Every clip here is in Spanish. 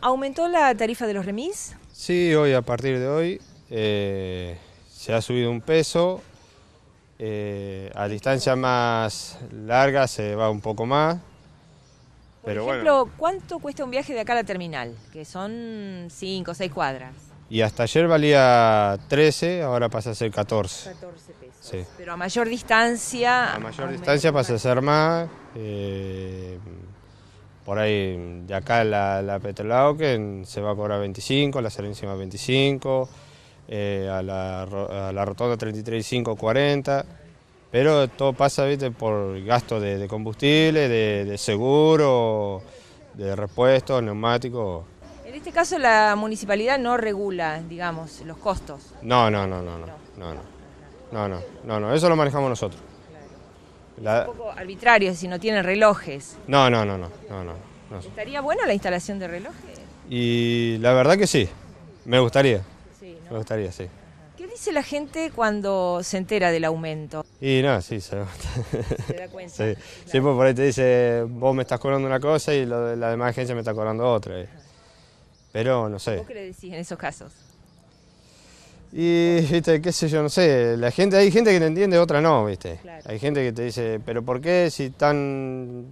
¿Aumentó la tarifa de los remis? Sí, hoy a partir de hoy eh, se ha subido un peso. Eh, a distancia más larga se va un poco más. Por ejemplo, ¿cuánto cuesta un viaje de acá a la terminal? Que son 5 o 6 cuadras. Y hasta ayer valía 13, ahora pasa a ser 14. 14 pesos. Pero a mayor distancia... A mayor distancia pasa a ser más. Eh, por ahí de acá la, la que se va a cobrar 25, la Serenísima 25, a, la, la Rotonda 33,5 40, pero todo pasa ¿viste? por gasto de, combustible, de, seguro, de repuestos, neumático. En este caso la municipalidad no regula, digamos, los costos. no, no, no, no, no, no, no, no, no, no eso lo manejamos nosotros. Es un poco arbitrario si no tienen relojes. No, no, no, no, no, ¿Estaría buena la instalación de relojes? Y la verdad que sí, me gustaría. Me gustaría, sí. ¿Qué dice la gente cuando se entera del aumento? Y no, sí, se, da cuenta. Sí. Siempre por ahí te dice, vos me estás cobrando una cosa y lo de la demás agencia me está cobrando otra. Pero no sé. qué le decís en esos casos? Y, viste, qué sé yo, no sé, la gente, hay gente que te entiende, otra no, viste. Hay gente que te dice, pero ¿por qué si tan,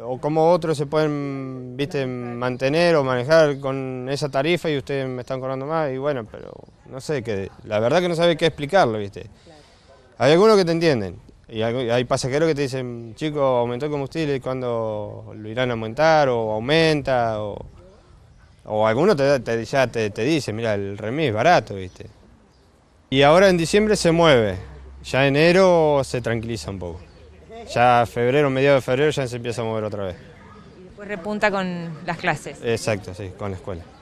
o cómo otros se pueden, viste, mantener o manejar con esa tarifa y ustedes me están cobrando más? Y bueno, pero no sé, que la verdad que no sabe qué explicarlo, viste. Hay algunos que te entienden, y hay pasajeros que te dicen, chico, aumentó el combustible, ¿y cuándo lo irán a aumentar? ¿O aumenta? ¿O, o alguno te, ya te, te dice, mira, el remis barato, ¿viste? Y ahora en diciembre se mueve, ya enero se tranquiliza un poco. Ya febrero, mediados de febrero ya se empieza a mover otra vez. Y después repunta con las clases. Exacto, sí, con la escuela.